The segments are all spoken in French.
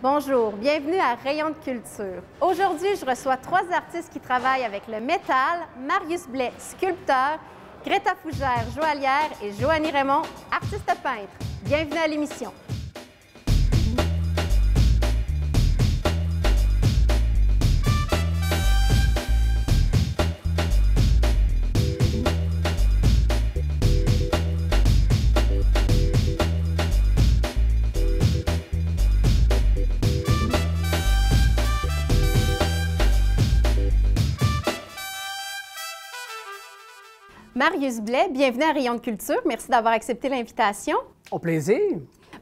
Bonjour, bienvenue à Rayon de culture. Aujourd'hui, je reçois trois artistes qui travaillent avec le métal, Marius Blais, sculpteur, Greta Fougère, joaillière et Joanny Raymond, artiste peintre. Bienvenue à l'émission. Marius Blais, bienvenue à Rayon de Culture. Merci d'avoir accepté l'invitation. Au plaisir.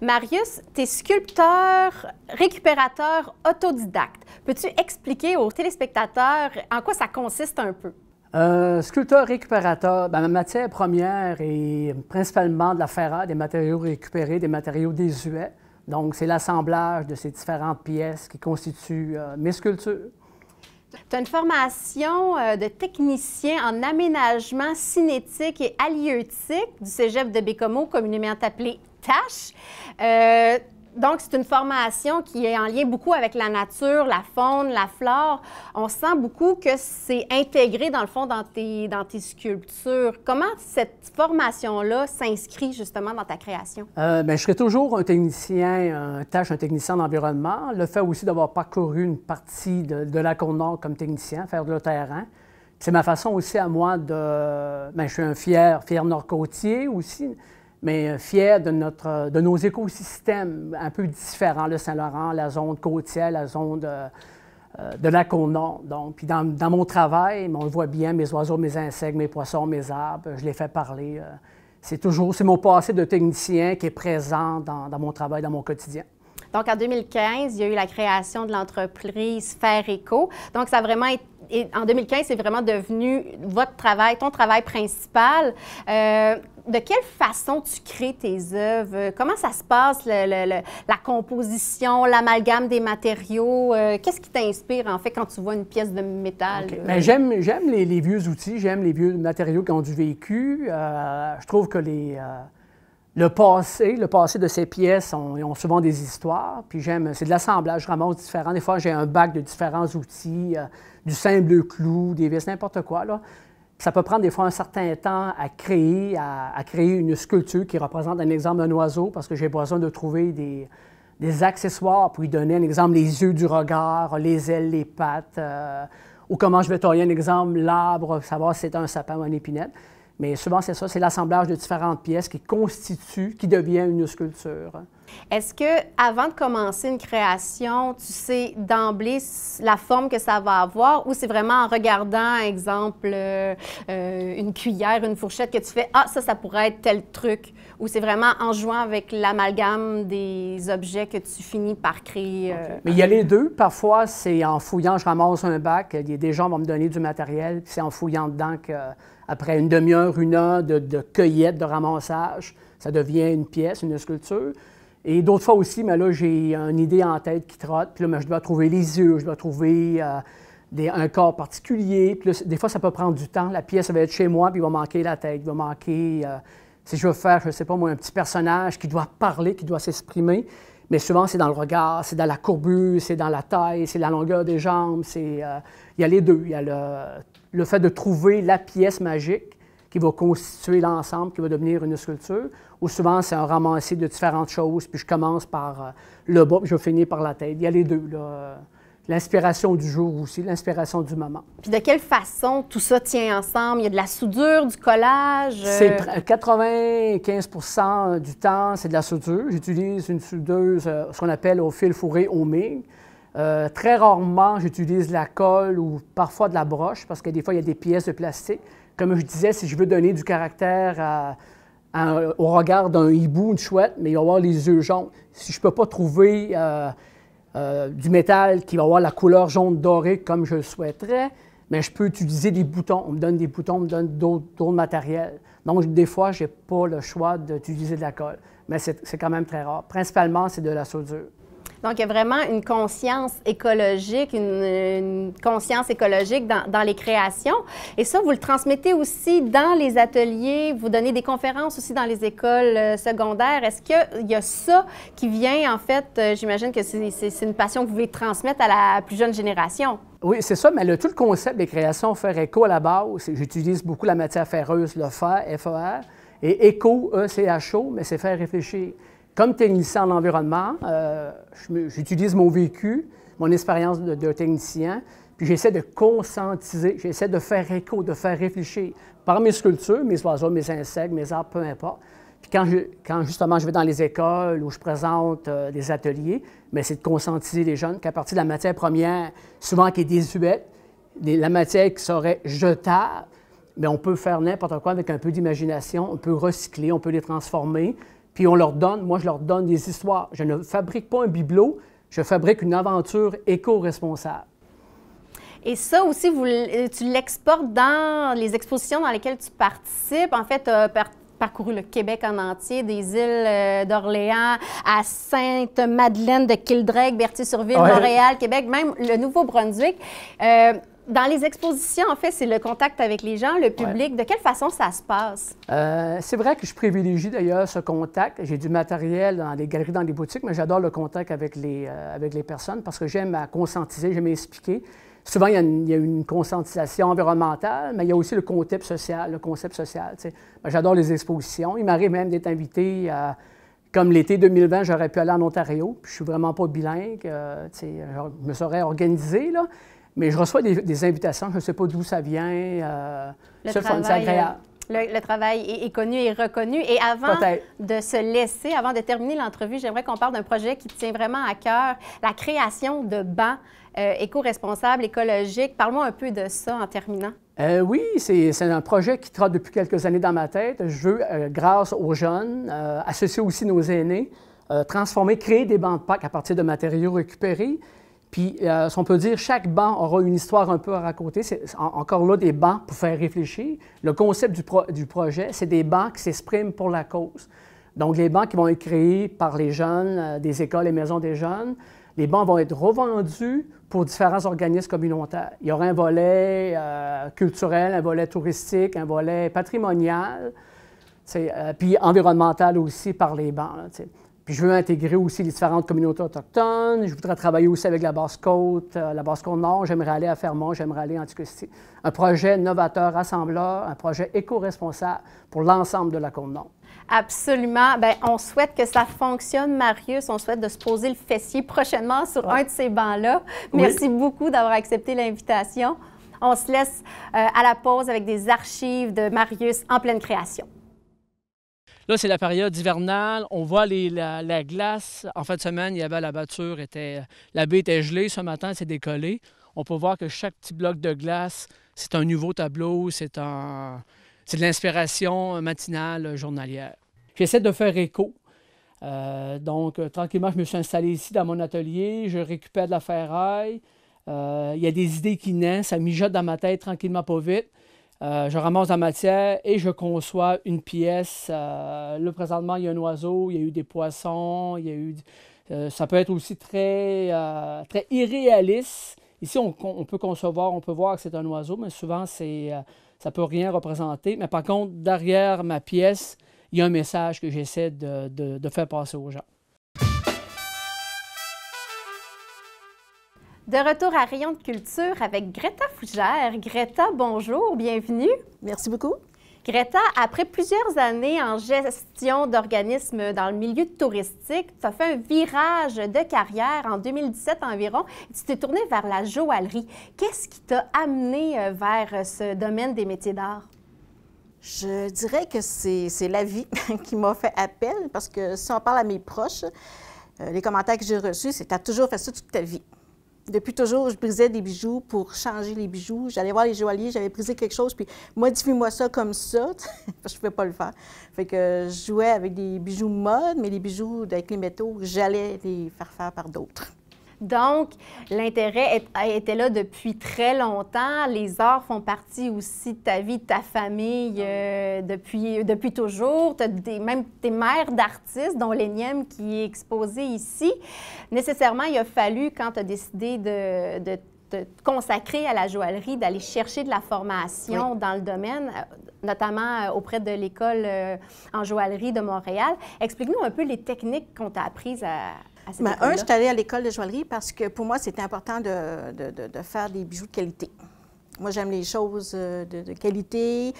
Marius, tu es sculpteur, récupérateur, autodidacte. Peux-tu expliquer aux téléspectateurs en quoi ça consiste un peu? Euh, sculpteur, récupérateur, ben, ma matière première est principalement de la ferraille, des matériaux récupérés, des matériaux désuets. Donc, c'est l'assemblage de ces différentes pièces qui constituent euh, mes sculptures. Tu as une formation euh, de technicien en aménagement cinétique et halieutique du cégep de Bécomo, communément appelé TACH. Euh, donc, c'est une formation qui est en lien beaucoup avec la nature, la faune, la flore. On sent beaucoup que c'est intégré, dans le fond, dans tes, dans tes sculptures. Comment cette formation-là s'inscrit, justement, dans ta création? Euh, ben, je serai toujours un technicien, un tâche, un technicien d'environnement. Le fait aussi d'avoir parcouru une partie de, la Côte Nord comme technicien, faire de le terrain. C'est ma façon aussi à moi de... Ben, je suis un fier, fier nord-côtier aussi, mais euh, fiers de, notre, euh, de nos écosystèmes un peu différents, le Saint-Laurent, la zone côtière, la zone de, euh, la côte Donc, puis dans, mon travail, on le voit bien, mes oiseaux, mes insectes, mes poissons, mes arbres, je les fais parler. C'est toujours, c'est mon passé de technicien qui est présent dans, mon travail, dans mon quotidien. Donc, en 2015, il y a eu la création de l'entreprise Faire Éco. Donc, ça vraiment été et en 2015, c'est vraiment devenu votre travail, ton travail principal. Euh, de quelle façon tu crées tes œuvres? Comment ça se passe, la composition, l'amalgame des matériaux? Euh, qu'est-ce qui t'inspire, en fait, quand tu vois une pièce de métal? Ben, j'aime les, les, vieux outils, j'aime les vieux matériaux qui ont du vécu. Euh, je trouve que les le passé, le passé de ces pièces ont, ont souvent des histoires. Puis j'aime, c'est de l'assemblage, je ramasse différents. Des fois, j'ai un bac de différents outils, euh, du simple clou, des vis, n'importe quoi. Là. ça peut prendre des fois un certain temps à créer, à, créer une sculpture qui représente un exemple d'un oiseau, parce que j'ai besoin de trouver des, accessoires pour lui donner un exemple les yeux du regard, les ailes, les pattes, euh, ou comment je vais tailler un exemple l'arbre, savoir si c'est un sapin ou un épinette. Mais souvent, c'est ça, c'est l'assemblage de différentes pièces qui constitue, qui devient une sculpture. Est-ce que, avant de commencer une création, tu sais d'emblée la forme que ça va avoir ou c'est vraiment en regardant, exemple, euh, euh, une cuillère, une fourchette, que tu fais Ah, ça, ça pourrait être tel truc? ou c'est vraiment en jouant avec l'amalgame des objets que tu finis par créer? Euh, mais il y a les deux. Parfois, c'est en fouillant, je ramasse un bac, des gens vont me donner du matériel, c'est en fouillant dedans qu'après euh, une demi-heure, une heure de, cueillette, de ramassage, ça devient une pièce, une sculpture. Et d'autres fois aussi, mais là, j'ai une idée en tête qui trotte, puis là, je dois trouver les yeux, je dois trouver... Euh, un corps particulier. Puis des fois, ça peut prendre du temps. La pièce va être chez moi, puis il va manquer la tête, il va manquer si je veux faire, je ne sais pas moi, un petit personnage qui doit parler, qui doit s'exprimer, mais souvent c'est dans le regard, c'est dans la courbure, c'est dans la taille, c'est la longueur des jambes, c'est, euh, il y a les deux. Il y a le, fait de trouver la pièce magique qui va constituer l'ensemble, qui va devenir une sculpture, ou souvent c'est un ramassis de différentes choses, puis je commence par euh, le bas, puis je finis par la tête. Il y a les deux. Là. Euh l'inspiration du jour aussi, l'inspiration du moment. Puis de quelle façon tout ça tient ensemble? Il y a de la soudure, du collage? Euh? C'est 95 du temps, c'est de la soudure. J'utilise une soudeuse, euh, ce qu'on appelle au fil fourré au MIG. Euh, très rarement, j'utilise de la colle ou parfois de la broche parce que des fois, il y a des pièces de plastique. Comme je disais, si je veux donner du caractère au regard d'un hibou, une chouette, mais il va avoir les yeux jaunes. Si je ne peux pas trouver... Euh, du métal qui va avoir la couleur jaune dorée comme je le souhaiterais, mais je peux utiliser des boutons. On me donne des boutons, on me donne d'autres matériels. Donc, des fois, je n'ai pas le choix d'utiliser de la colle, mais c'est quand même très rare. Principalement, c'est de la soudure. Donc, il y a vraiment une conscience écologique, une, conscience écologique dans, les créations. Et ça, vous le transmettez aussi dans les ateliers, vous donnez des conférences aussi dans les écoles euh, secondaires. Est-ce qu'il y a ça qui vient, en fait, euh, j'imagine que c'est une passion que vous voulez transmettre à la plus jeune génération? Oui, c'est ça, mais tout le concept des créations faire écho à la base, j'utilise beaucoup la matière ferreuse, le fer, FER, et écho, E-C-H-O, mais c'est faire réfléchir. Comme technicien en environnement, euh, j'utilise mon vécu, mon expérience de, technicien, puis j'essaie de conscientiser, j'essaie de faire écho, de faire réfléchir par mes sculptures, mes oiseaux, mes insectes, mes arbres, peu importe. Puis quand, justement je vais dans les écoles où je présente euh, des ateliers, mais ben, c'est de conscientiser les jeunes qu'à partir de la matière première, souvent qui est désuète, la matière qui serait jetable, mais ben, on peut faire n'importe quoi avec un peu d'imagination, on peut recycler, on peut les transformer, puis on leur donne, moi je leur donne des histoires. Je ne fabrique pas un bibelot, je fabrique une aventure éco-responsable. Et ça aussi, vous, euh, tu l'exportes dans les expositions dans lesquelles tu participes. En fait, tu as parcouru le Québec en entier, des îles euh, d'Orléans à Sainte-Madeleine, de Kildreg, Berthier-sur-Ville, Montréal, Québec, même le Nouveau-Brunswick. Euh, dans les expositions, en fait, c'est le contact avec les gens, le public. De quelle façon ça se passe? Euh, c'est vrai que je privilégie d'ailleurs ce contact. J'ai du matériel dans les galeries, dans les boutiques, mais j'adore le contact avec les, euh, avec les personnes parce que j'aime à conscientiser, j'aime expliquer. Souvent, il y, a une, il conscientisation environnementale, mais il y a aussi le concept social. Le concept social, ben, j'adore les expositions. Il m'arrive même d'être invité euh, comme l'été 2020, j'aurais pu aller en Ontario, Je je suis vraiment pas bilingue, je me serais organisé, là, mais je reçois des, invitations, je ne sais pas d'où ça vient. Euh, agréable. Euh, le, travail est, connu et reconnu. Et avant de se laisser, avant de terminer l'entrevue, j'aimerais qu'on parle d'un projet qui tient vraiment à cœur, la création de bancs euh, éco-responsables, écologiques. Parle-moi un peu de ça en terminant. Euh, oui, c'est un projet qui traîne depuis quelques années dans ma tête. Je veux, grâce aux jeunes, associer aussi nos aînés, transformer, créer des bancs de Pâques à partir de matériaux récupérés puis, euh, si on peut dire, chaque banc aura une histoire un peu à raconter. C'est encore là des bancs pour faire réfléchir. Le concept du, projet, c'est des bancs qui s'expriment pour la cause. Donc, les bancs qui vont être créés par les jeunes, euh, des écoles et maisons des jeunes, les bancs vont être revendus pour différents organismes communautaires. Il y aura un volet euh, culturel, un volet touristique, un volet patrimonial, puis environnemental aussi par les bancs. Puis je veux intégrer aussi les différentes communautés autochtones. Je voudrais travailler aussi avec la Basse-Côte, euh, la Basse-Côte Nord. J'aimerais aller à Fermont, j'aimerais aller en Anticosti. Un projet novateur, rassembleur, un projet éco-responsable pour l'ensemble de la Côte-Nord. Absolument. Bien, on souhaite que ça fonctionne, Marius. On souhaite de se poser le fessier prochainement sur un de ces bancs-là. Merci beaucoup d'avoir accepté l'invitation. On se laisse euh, à la pause avec des archives de Marius en pleine création. Là, c'est la période hivernale. On voit la, glace. En fin de semaine, il y avait la batture. la baie était gelée. Ce matin, c'est décollé. On peut voir que chaque petit bloc de glace, c'est un nouveau tableau. C'est de l'inspiration matinale journalière. J'essaie de faire écho. Euh, donc, euh, tranquillement, je me suis installé ici dans mon atelier. Je récupère de la ferraille. Euh, il y a des idées qui naissent. Ça mijote dans ma tête tranquillement, pas vite. Euh, je ramasse la matière et je conçois une pièce. Euh, là, présentement, il y a un oiseau, il y a eu des poissons, il y a eu... Euh, ça peut être aussi très, très irréaliste. Ici, on, peut concevoir, on peut voir que c'est un oiseau, mais souvent, c'est, ça ne peut rien représenter. Mais par contre, derrière ma pièce, il y a un message que j'essaie de faire passer aux gens. De retour à Rayon de culture avec Greta Fougère. Greta, bonjour, bienvenue. Merci beaucoup. Greta, après plusieurs années en gestion d'organismes dans le milieu touristique, tu as fait un virage de carrière en 2017 environ tu t'es tournée vers la joaillerie. Qu'est-ce qui t'a amené euh, vers euh, ce domaine des métiers d'art? Je dirais que c'est la vie qui m'a fait appel parce que si on parle à mes proches, euh, les commentaires que j'ai reçus, c'est tu as toujours fait ça toute ta vie depuis toujours, je brisais des bijoux pour changer les bijoux. J'allais voir les joailliers, j'avais brisé quelque chose, puis modifie-moi ça comme ça. je ne pouvais pas le faire. Fait que je jouais avec des bijoux mode, mais les bijoux avec les métaux, j'allais les faire faire par d'autres. Donc, l'intérêt était là depuis très longtemps. Les arts font partie aussi de ta vie, de ta famille euh, depuis, depuis toujours. Tu as des, même tes mères d'artistes, dont l'énième qui est exposée ici. Nécessairement, il a fallu, quand tu as décidé de, de te consacrer à la joaillerie, d'aller chercher de la formation dans le domaine, euh, notamment euh, auprès de l'école euh, en joaillerie de Montréal. Explique-nous un peu les techniques qu'on t'a apprises à, Bien, un, je suis allée à l'école de joaillerie parce que pour moi, c'était important de, de, faire des bijoux de qualité. Moi, j'aime les choses de, qualité,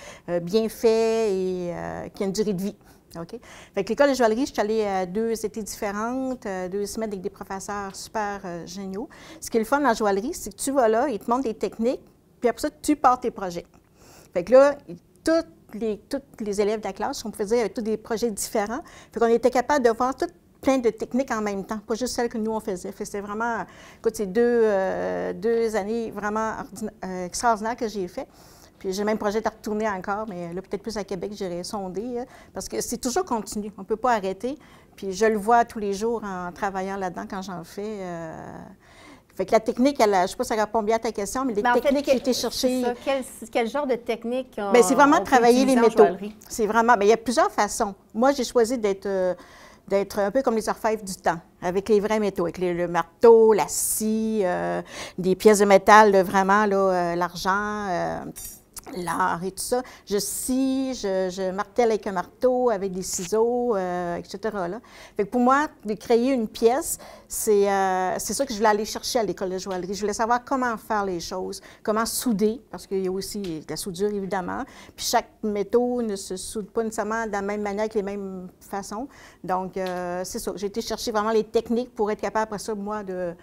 bien faites et qui ont une durée de vie. OK? Fait que l'école de joaillerie, je suis allée à euh, deux étés différentes, euh, deux semaines avec des professeurs super euh, géniaux. Ce qui est le fun la joaillerie, c'est que tu vas là, ils te montrent des techniques, puis après ça, tu portes tes projets. Fait que là, tous les, toutes les élèves de la classe, on pouvait dire, avaient tous des projets différents. Fait qu'on était capable de voir toutes plein de techniques en même temps, pas juste celles que nous, on faisait. Fait c'est vraiment, écoute, c'est deux, années vraiment extraordinaires que j'ai fait j'ai même projet de retourner encore, mais euh, là, peut-être plus à Québec, j'irai sonder, euh, parce que c'est toujours continu. On ne peut pas arrêter. Puis je le vois tous les jours en travaillant là-dedans quand j'en fais. Euh. Fait que la technique, elle, je ne sais pas si ça répond bien à ta question, mais les techniques que été Quel, genre de technique? Ben, on, bien, c'est vraiment travailler les métaux. C'est vraiment. Bien, il y a plusieurs façons. Moi, j'ai choisi d'être. d'être un peu comme les orfèvres du temps, avec les vrais métaux, avec le marteau, la scie, des pièces de métal, vraiment, l'argent l'art et tout ça. Je scie, je, je, martèle avec un marteau, avec des ciseaux, euh, etc. Là. Fait que pour moi, de créer une pièce, c'est euh, ça que je voulais aller chercher à l'école de joaillerie. Je voulais savoir comment faire les choses, comment souder, parce qu'il y a aussi la soudure, évidemment. Puis chaque métaux ne se soude pas nécessairement de la même manière, avec les mêmes façons. Donc, euh, c'est ça. J'ai été chercher vraiment les techniques pour être capable, après ça, moi, de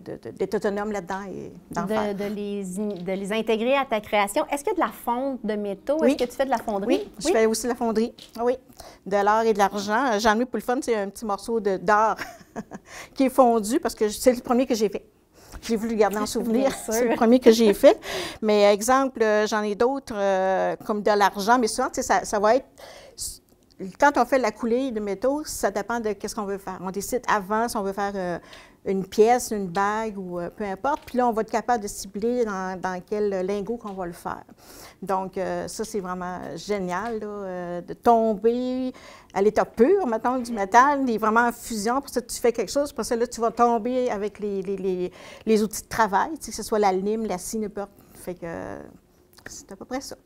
d'être autonome là-dedans et d'en de, faire. De les, de les, intégrer à ta création. Est-ce qu'il y a de la fonte de métaux? Est-ce que tu fais de la fonderie? Oui, je fais aussi de la fonderie. Oui, de l'or et de l'argent. J'en ai pour le fun, c'est un petit morceau d'or qui est fondu parce que c'est le premier que j'ai fait. J'ai voulu garder en souvenir. C'est le premier que j'ai fait. Mais exemple, euh, j'en ai d'autres euh, comme de l'argent, mais souvent, ça, ça va être quand on fait la coulée de métaux, ça dépend de qu'est-ce qu'on veut faire. On décide avant si on veut faire euh, une pièce, une bague ou euh, peu importe. Puis là, on va être capable de cibler dans, quel lingot qu'on va le faire. Donc, euh, ça, c'est vraiment génial, euh, de tomber à l'état pur, mettons, du métal, est vraiment en fusion. Pour ça, tu fais quelque chose, pour ça, là, tu vas tomber avec les, les, outils de travail, que ce soit la lime, la scie, Fait que c'est à peu près ça.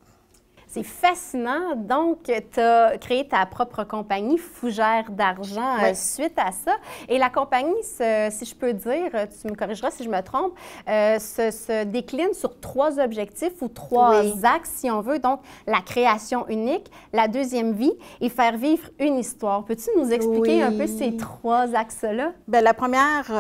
C'est fascinant. Donc, tu as créé ta propre compagnie, Fougère d'argent, euh, suite à ça. Et la compagnie, si je peux dire, euh, tu me corrigeras si je me trompe, euh, se, décline sur trois objectifs ou trois axes, si on veut. Donc, la création unique, la deuxième vie et faire vivre une histoire. Peux-tu nous expliquer un peu ces trois axes-là? Bien, la première,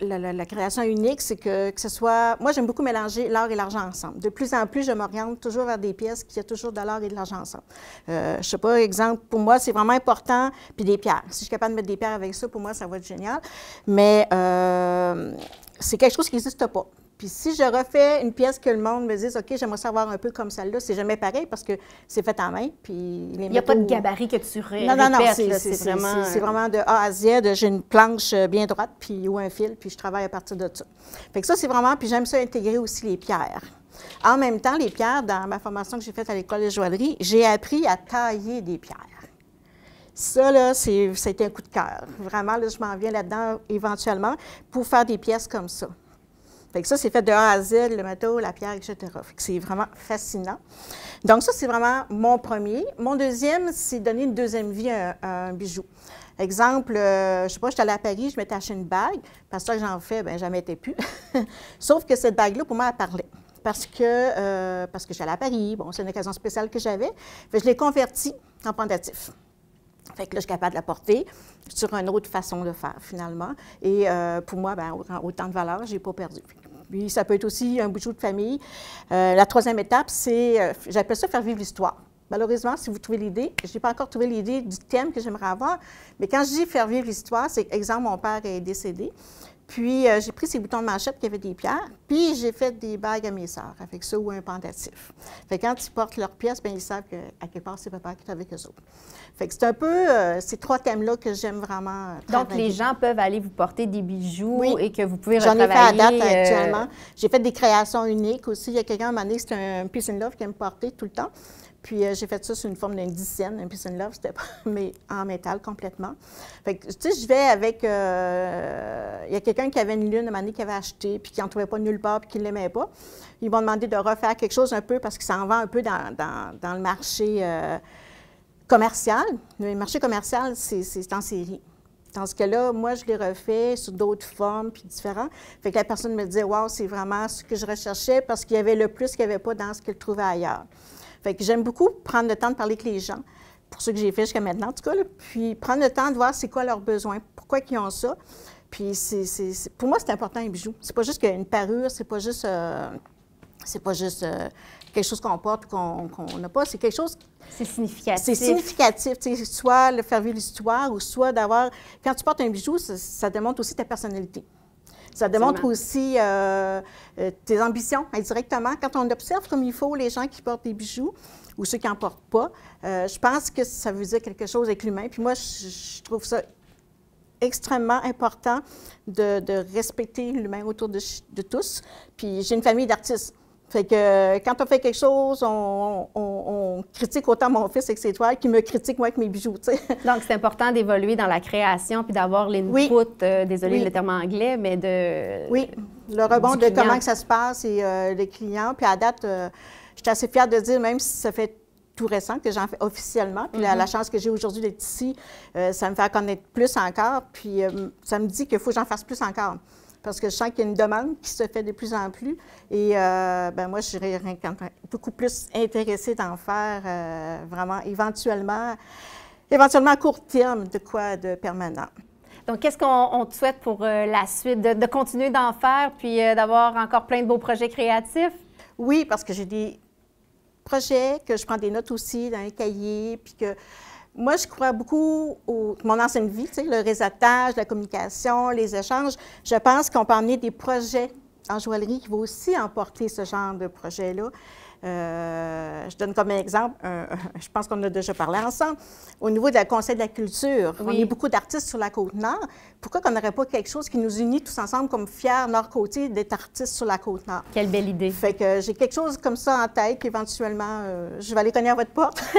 la, création unique, c'est que, que ce soit. Moi, j'aime beaucoup mélanger l'art et l'argent ensemble. De plus en plus, je m'oriente toujours vers des pièces qui ont toujours de l'art et de l'argent ensemble. Je euh, je sais pas, exemple, pour moi, c'est vraiment important. Puis des pierres. Si je suis capable de mettre des pierres avec ça, pour moi, ça va être génial. Mais. Euh, c'est quelque chose qui n'existe pas. Puis si je refais une pièce que le monde me dise, OK, j'aimerais savoir un peu comme celle-là, c'est jamais pareil parce que c'est fait en main. Puis Il n'y a pas de gabarit que tu non, non, non, c'est vraiment... de A à Z. J'ai une planche euh, bien droite puis, ou un fil, puis je travaille à partir de ça. Fait que ça, c'est vraiment... Puis j'aime ça intégrer aussi les pierres. En même temps, les pierres, dans ma formation que j'ai faite à l'école de joaillerie, j'ai appris à tailler des pierres. Ça, là, c'est un coup de cœur. Vraiment, là, je m'en viens là-dedans éventuellement pour faire des pièces comme ça. Fait ça, c'est fait de A à Z, le métal, la pierre, etc. c'est vraiment fascinant. Donc ça, c'est vraiment mon premier. Mon deuxième, c'est donner une deuxième vie à, un bijou. Exemple, euh, je ne sais pas, j'étais allée à Paris, je m'étais acheté une bague. Parce que j'en fais, ben jamais été plus. Sauf que cette bague-là, pour moi, elle parlait. Parce que, euh, parce que j'allais à Paris, bon, c'est une occasion spéciale que j'avais. Je l'ai convertie en pendatif. Fait que là, je suis capable de la porter sur une autre façon de faire, finalement. Et euh, pour moi, ben, autant de valeur, je n'ai pas perdu. Puis ça peut être aussi un bijou de famille. Euh, la troisième étape, c'est, euh, j'appelle ça faire vivre l'histoire. Malheureusement, si vous trouvez l'idée, je n'ai pas encore trouvé l'idée du thème que j'aimerais avoir, mais quand je dis faire vivre l'histoire, c'est, exemple, mon père est décédé. Puis, euh, j'ai pris ces boutons de manchette qui avaient des pierres, puis j'ai fait des bagues à mes sœurs avec ça ou un pendatif. Fait quand ils portent leurs pièces, bien, ils savent qu'à quelque part, c'est papa qui est avec eux autres. Fait que c'est un peu euh, ces trois thèmes-là que j'aime vraiment travailler. Euh, Donc, les gens peuvent aller vous porter des bijoux et que vous pouvez J'en ai fait à date actuellement. J'ai fait des créations uniques aussi. Il y a quelqu'un, à un moment donné, c'est un Peace and Love qui aime porter tout le temps. Puis euh, j'ai fait ça sur une forme d'une dizaine, un piece love, c'était mais en métal complètement. Fait que, tu sais, je vais avec. Euh, il y a quelqu'un qui avait une lune à un qui avait acheté, puis qui n'en trouvait pas nulle part, puis qui ne l'aimait pas. Ils m'ont demandé de refaire quelque chose un peu parce que ça en vend un peu dans, le marché euh, commercial. Le marché commercial, c'est en série. Dans ce cas-là, moi, je l'ai refait sous d'autres formes puis différents. Fait que la personne me disait, waouh, c'est vraiment ce que je recherchais parce qu'il y avait le plus qu'il n'y avait pas dans ce qu'il trouvait ailleurs j'aime beaucoup prendre le temps de parler avec les gens, pour ceux que j'ai fait jusqu'à maintenant, en tout cas, puis prendre le temps de voir c'est quoi leurs besoins, pourquoi ils ont ça. Puis c'est, pour moi, c'est important un bijou. C'est pas juste une parure, c'est pas juste, euh, pas juste euh, quelque chose qu'on porte qu'on n'a pas. C'est quelque chose. C'est significatif. C'est significatif. soit le faire vivre l'histoire ou soit d'avoir. Quand tu portes un bijou, ça, ça démontre aussi ta personnalité. Ça démontre aussi euh, euh, tes ambitions indirectement. Quand on observe comme il faut les gens qui portent des bijoux ou ceux qui n'en portent pas, euh, je pense que ça veut dire quelque chose avec l'humain. Puis moi, je, trouve ça extrêmement important de, respecter l'humain autour de tous. Puis j'ai une famille d'artistes. Fait que euh, quand on fait quelque chose, on, critique autant mon fils avec ses toiles qu'il me critique moi avec mes bijoux. Donc c'est important d'évoluer dans la création puis d'avoir l'input, oui. Euh, désolé le terme anglais, mais de. Oui, le rebond de comment que ça se passe et euh, les clients. Puis à date, je j'étais assez fière de dire, même si ça fait tout récent que j'en fais officiellement. Puis la, mm-hmm. chance que j'ai aujourd'hui d'être ici, ça me fait connaître plus encore. Puis ça me dit qu'il faut que j'en fasse plus encore parce que je sens qu'il y a une demande qui se fait de plus en plus. Et euh, ben moi, je serais beaucoup plus intéressée d'en faire euh, vraiment éventuellement, éventuellement à court terme, de quoi de permanent. Donc, qu'est-ce qu'on te souhaite pour euh, la suite? De, de continuer d'en faire, puis d'avoir encore plein de beaux projets créatifs? Oui, parce que j'ai des projets que je prends des notes aussi dans les cahiers, puis que moi, je crois beaucoup au mon ancienne vie, le réseautage, la communication, les échanges. Je pense qu'on peut amener des projets en joaillerie qui vont aussi emporter ce genre de projet-là. Euh, je donne comme exemple, je pense qu'on a déjà parlé ensemble, au niveau du Conseil de la culture, on est beaucoup d'artistes sur la côte nord. Pourquoi qu'on n'aurait pas quelque chose qui nous unit tous ensemble comme fiers nord-côtiers d'être artistes sur la côte nord? Quelle belle idée. Fait que j'ai quelque chose comme ça en tête, éventuellement, euh, je vais aller cogner à votre porte.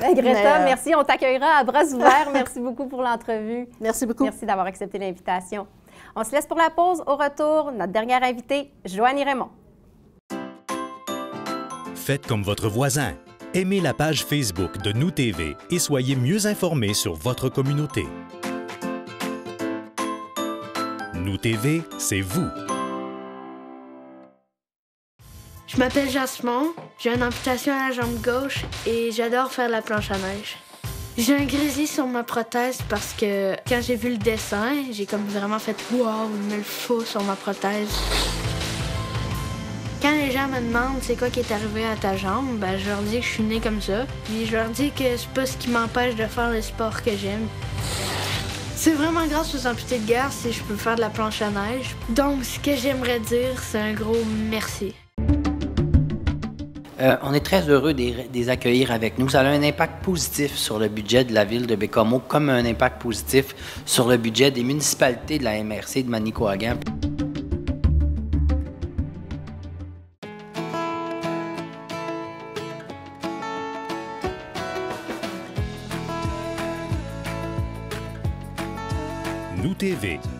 Ben, Greta, euh, merci. On t'accueillera à bras ouverts. merci beaucoup pour l'entrevue. Merci beaucoup. Merci d'avoir accepté l'invitation. On se laisse pour la pause. Au retour, notre dernière invitée, Joanie Raymond. Faites comme votre voisin. Aimez la page Facebook de Nous TV et soyez mieux informés sur votre communauté. Nous TV, c'est vous. Je m'appelle Jasmine, j'ai une amputation à la jambe gauche et j'adore faire la planche à neige. J'ai un grésil sur ma prothèse parce que quand j'ai vu le dessin, j'ai comme vraiment fait Wow, il me le faut sur ma prothèse. Quand les gens me demandent c'est quoi qui est arrivé à ta jambe, ben, je leur dis que je suis né comme ça. Puis je leur dis que c'est pas ce qui m'empêche de faire le sport que j'aime. C'est vraiment grâce aux amputés de guerre si je peux faire de la planche à neige. Donc, ce que j'aimerais dire, c'est un gros merci. Euh, on est très heureux de les accueillir avec nous. Ça a un impact positif sur le budget de la ville de Bécomo, comme un impact positif sur le budget des municipalités de la MRC de Manicouagan.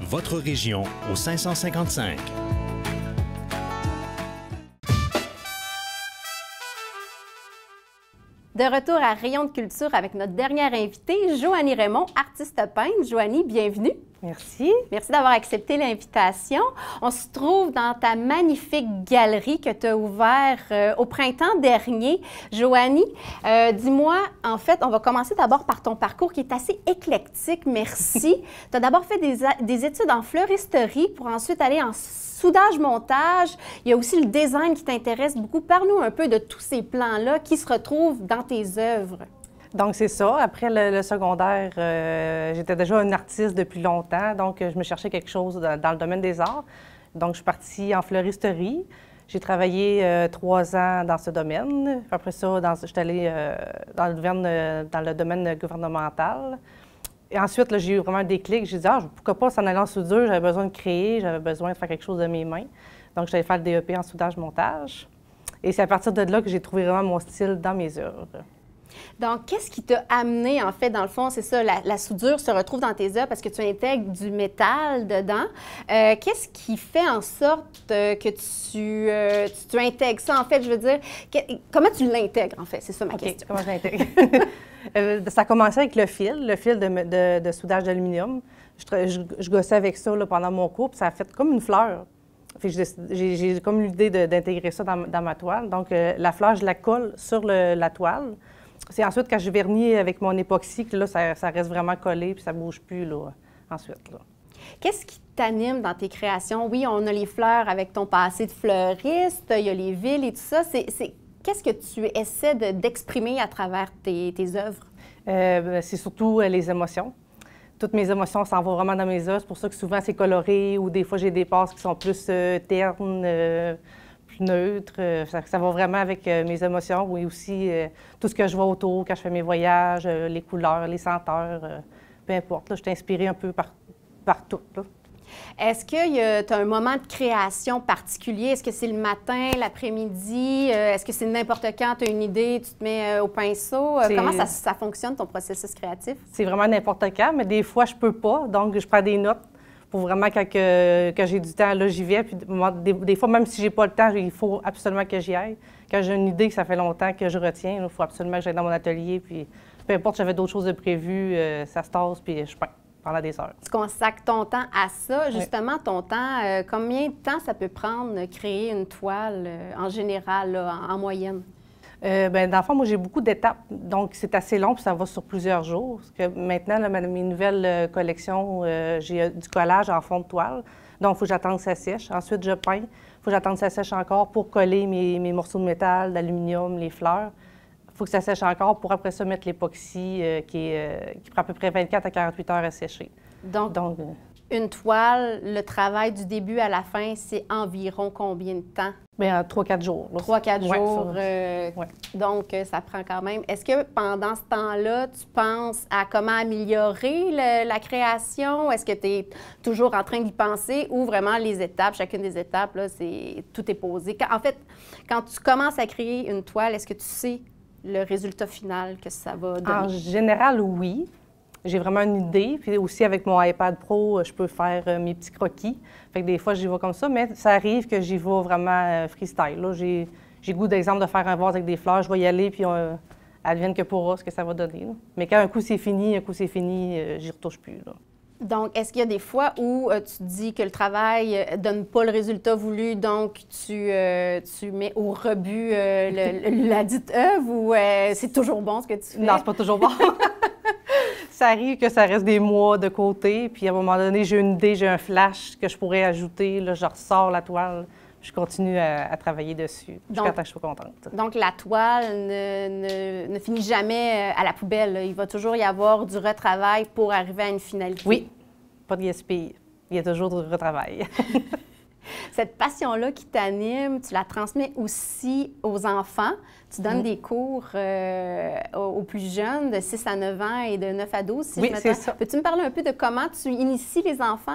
votre région au 555. De retour à Rayon de culture avec notre dernière invitée, Joanie Raymond, artiste peintre. Joanie, bienvenue. Merci. Merci d'avoir accepté l'invitation. On se trouve dans ta magnifique galerie que tu as ouverte euh, au printemps dernier. Joanie, euh, dis-moi, en fait, on va commencer d'abord par ton parcours qui est assez éclectique, merci. tu as d'abord fait des, des études en fleuristerie pour ensuite aller en soudage-montage. Il y a aussi le design qui t'intéresse beaucoup. Parle-nous un peu de tous ces plans-là qui se retrouvent dans tes œuvres. Donc, c'est ça. Après le, secondaire, euh, j'étais déjà une artiste depuis longtemps, donc je me cherchais quelque chose dans, le domaine des arts. Donc, je suis partie en fleuristerie. J'ai travaillé euh, trois ans dans ce domaine. Après ça, je suis allée euh, dans, le, domaine gouvernemental. Et ensuite, j'ai eu vraiment un déclic. J'ai dit, ah, pourquoi pas s'en aller en soudure? J'avais besoin de créer, j'avais besoin de faire quelque chose de mes mains. Donc, j'allais faire le DEP en soudage-montage. Et c'est à partir de là que j'ai trouvé vraiment mon style dans mes œuvres. Donc, qu'est-ce qui t'a amené, en fait, dans le fond, c'est ça, la, soudure se retrouve dans tes œuvres parce que tu intègres du métal dedans. Euh, qu'est-ce qui fait en sorte euh, que euh, tu, intègres ça, en fait, je veux dire, comment tu l'intègres, en fait? C'est ça ma question. Comment je l'intègre? ça a commencé avec le fil, le fil de, soudage d'aluminium. Je, gossais avec ça pendant mon cours, puis ça a fait comme une fleur. J'ai comme l'idée d'intégrer ça dans, ma toile. Donc, la fleur, je la colle sur la toile c'est ensuite quand je vernis avec mon époxy que là, ça, reste vraiment collé puis ça bouge plus là, ensuite. Qu'est-ce qui t'anime dans tes créations? Oui, on a les fleurs avec ton passé de fleuriste, il y a les villes et tout ça. C'est, Qu'est-ce que tu essaies d'exprimer à travers tes, tes œuvres? Euh, ben, c'est surtout euh, les émotions. Toutes mes émotions s'en vont vraiment dans mes œuvres. C'est pour ça que souvent c'est coloré ou des fois j'ai des passes qui sont plus euh, ternes neutre. Euh, ça, va vraiment avec euh, mes émotions, oui aussi euh, tout ce que je vois autour quand je fais mes voyages, les couleurs, les senteurs, peu importe. je suis inspirée un peu par, Est-ce que tu as un moment de création particulier? Est-ce que c'est le matin, l'après-midi? Est-ce que c'est n'importe quand? Tu as une idée, tu te mets au pinceau? Comment ça, ça, fonctionne, ton processus créatif? C'est vraiment n'importe quand, mais des fois, je peux pas. Donc, je prends des notes pour vraiment quand que, j'ai du temps, là, j'y vais. Puis des, fois, même si j'ai pas le temps, il faut absolument que j'y aille. Quand j'ai une idée que ça fait longtemps que je retiens, il faut absolument que j'aille dans mon atelier. Puis peu importe, j'avais d'autres choses de prévues, euh, ça se tasse, puis je peins pendant des heures. Tu consacres ton temps à ça. Justement, ton temps, euh, combien de temps ça peut prendre créer une toile euh, en général, en moyenne? Euh, ben, dans le fond, moi, j'ai beaucoup d'étapes. Donc, c'est assez long, puis ça va sur plusieurs jours. Parce que maintenant, mes nouvelles euh, collections, euh, j'ai euh, du collage en fond de toile. Donc, il faut que j'attende que ça sèche. Ensuite, je peins. Il faut que j'attende que ça sèche encore pour coller mes, morceaux de métal, d'aluminium, les fleurs. Il faut que ça sèche encore pour après ça mettre l'époxy qui, prend à peu près 24 à 48 heures à sécher. Donc une toile, le travail du début à la fin, c'est environ combien de temps? Bien, trois, quatre jours. Trois, quatre jours. Euh, donc, euh, ça prend quand même. Est-ce que pendant ce temps-là, tu penses à comment améliorer la création? Est-ce que tu es toujours en train d'y penser ou vraiment les étapes, chacune des étapes, là, c'est, tout est posé? en fait, quand tu commences à créer une toile, est-ce que tu sais le résultat final que ça va donner? En général, oui j'ai vraiment une idée. Puis aussi, avec mon iPad Pro, euh, je peux faire euh, mes petits croquis. Fait des fois, j'y vais comme ça, mais ça arrive que j'y vais vraiment euh, freestyle. J'ai, goût, d'exemple, de faire un vase avec des fleurs. Je vais y aller, puis on, advienne que pourra ce que ça va donner. Mais quand un coup, c'est fini, un coup, c'est fini, j'y retouche plus. Donc, est-ce qu'il y a des fois où tu dis que le travail ne donne pas le résultat voulu, donc tu, mets au rebut la dite œuvre ou c'est toujours bon ce que tu fais? Non, c'est pas toujours bon. ça arrive que ça reste des mois de côté, puis à un moment donné, j'ai une idée, j'ai un flash que je pourrais ajouter, là, je ressors la toile, je continue à, travailler dessus jusqu'à temps je contente. Donc, la toile ne, ne, finit jamais euh, à la poubelle. Il va toujours y avoir du retravail pour arriver à une finalité. Oui, pas de gaspillage, Il y a toujours du retravail. cette passion-là qui t'anime, tu la transmets aussi aux enfants. Tu donnes mhm. des cours euh, aux plus jeunes, de 6 à 9 ans et de 9 à 12. oui, c'est ça. Peux-tu me parler un peu de comment tu inities les enfants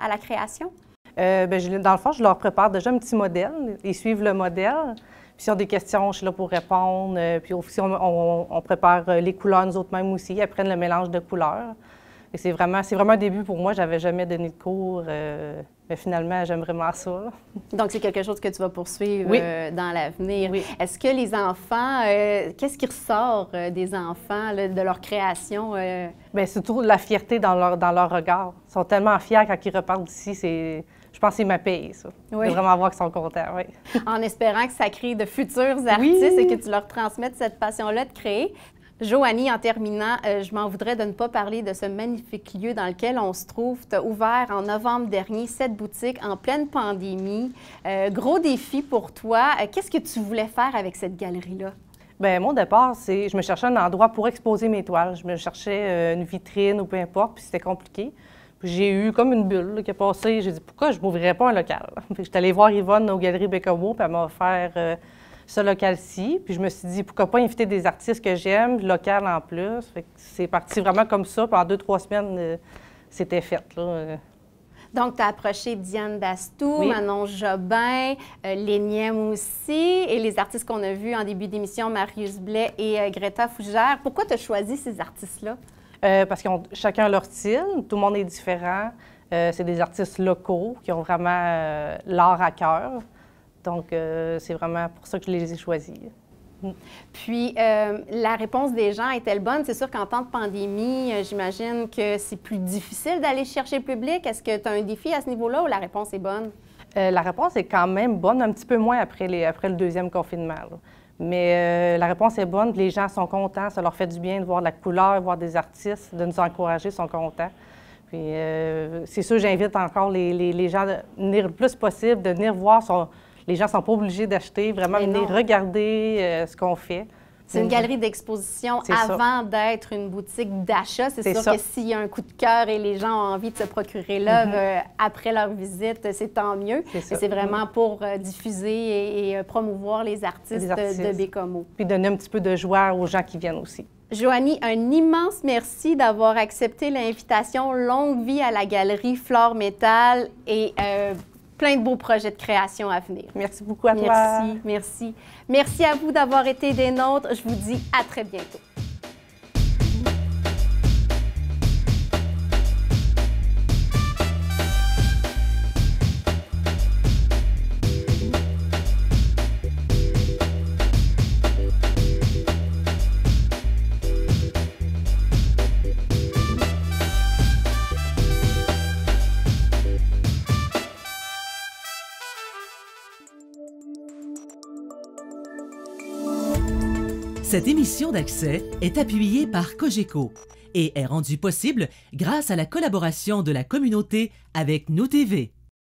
à, la création? Euh, ben, dans le fond, je leur prépare déjà un petit modèle. Ils suivent le modèle. Puis s'ils ont des questions, je suis là pour répondre. Euh, puis on, prépare les couleurs nous autres mêmes aussi. Ils apprennent le mélange de couleurs. Et c'est vraiment, c'est vraiment un début pour moi. J'avais jamais donné de cours. Mais finalement, j'aimerais vraiment ça. Donc, c'est quelque chose que tu vas poursuivre euh, dans l'avenir. Est-ce que les enfants, euh, qu'est-ce qui ressort euh, des enfants, de leur création? Bien, surtout la fierté dans leur, dans leur regard. Ils sont tellement fiers quand ils repartent d'ici. C'est... Je pense que c'est ma paix, ça. vraiment voir qu'ils sont contents, oui. En espérant que ça crée de futurs artistes et que tu leur transmettes cette passion-là de créer. Joanie, en terminant, euh, je m'en voudrais de ne pas parler de ce magnifique lieu dans lequel on se trouve. Tu as ouvert en novembre dernier cette boutique en pleine pandémie. Euh, gros défi pour toi. Euh, qu'est-ce que tu voulais faire avec cette galerie-là? Bien, mon départ, c'est je me cherchais un endroit pour exposer mes toiles. Je me cherchais une vitrine ou peu importe, puis c'était compliqué. J'ai eu comme une bulle qui est passée. J'ai dit pourquoi je m'ouvrirais pas un local. J'étais allée voir Yvonne aux Galeries Bécamo, puis elle m'a offert ce local-ci. Puis je me suis dit, pourquoi pas inviter des artistes que j'aime, local en plus. c'est parti vraiment comme ça. Pendant deux, trois semaines, euh, c'était fait. Donc, tu as approché Diane Bastou, Manon Jobin, euh, Lénième aussi, et les artistes qu'on a vus en début d'émission, Marius Blais et euh, Greta Fougère. Pourquoi tu as choisi ces artistes-là? parce qu'ils ont chacun leur style, tout le monde est différent. c'est des artistes locaux qui ont vraiment l'art à cœur. Donc, euh, c'est vraiment pour ça que je les ai choisis. Mm. Puis, euh, la réponse des gens est-elle bonne? C'est sûr qu'en temps de pandémie, euh, j'imagine que c'est plus difficile d'aller chercher le public. Est-ce que tu as un défi à ce niveau-là ou la réponse est bonne? la réponse est quand même bonne, un petit peu moins après, le deuxième confinement. Mais la réponse est bonne, les gens sont contents, ça leur fait du bien de voir de la couleur, voir des artistes, de nous encourager, sont contents. Puis c'est sûr, j'invite encore les, les gens de venir le plus possible, de venir voir son, les gens ne sont pas obligés d'acheter, vraiment venir regarder euh, ce qu'on fait. C'est une galerie d'exposition avant d'être une boutique d'achat. C'est sûr que s'il y a un coup de cœur et les gens ont envie de se procurer l'œuvre mhm. euh, après leur visite, euh, c'est tant mieux. C'est vraiment mhm. pour diffuser et, promouvoir les artistes, de Bécomo. Puis donner un petit peu de joie aux gens qui viennent aussi. Joanie, un immense merci d'avoir accepté l'invitation. Longue vie à la galerie Flore Métal et plein de beaux projets de création à venir. Merci beaucoup à Merci, merci. Merci à vous d'avoir été des nôtres. Je vous dis à très bientôt. Cette émission d'accès est appuyée par Cogeco et est rendue possible grâce à la collaboration de la communauté avec NOTV. TV.